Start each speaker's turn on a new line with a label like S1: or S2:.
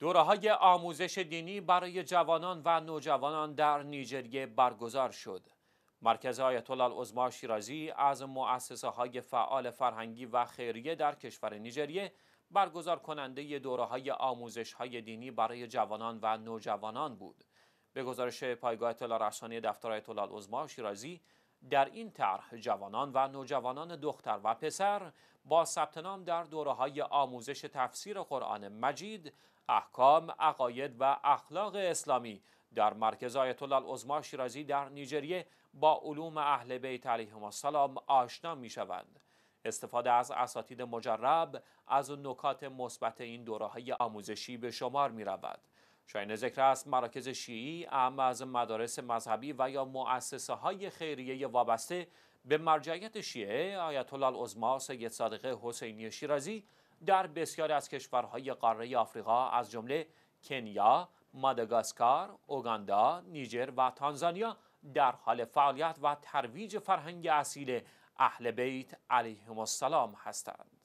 S1: دوره های آموزش دینی برای جوانان و نوجوانان در نیجریه برگزار شد. مرکز آیت الله شیرازی از مؤسسه های فعال فرهنگی و خیریه در کشور نیجریه برگزار کننده دوره های آموزش های دینی برای جوانان و نوجوانان بود. به گزارش پایگاه اطلاع رسانی دفتر آیت الله شیرازی در این طرح جوانان و نوجوانان دختر و پسر با ثبت نام در دوره های آموزش تفسیر قرآن مجید احکام، عقاید و اخلاق اسلامی در مرکز آیت الله العظما شیرازی در نیجریه با علوم اهل بیت علیهم السلام آشنا می شوند. استفاده از اساتید مجرب از نکات مثبت این دوره های آموزشی به شمار می رود. شاین ذکر است مراکز شیعی اما از مدارس مذهبی و یا مؤسسه های خیریه وابسته به مرجعیت شیعه آیت الله العظما سید صادق حسینی شیرازی در بسیاری از کشورهای قاره آفریقا از جمله کنیا، ماداگاسکار، اوگاندا، نیجر و تانزانیا در حال فعالیت و ترویج فرهنگ اصیل اهل بیت علیهم السلام هستند.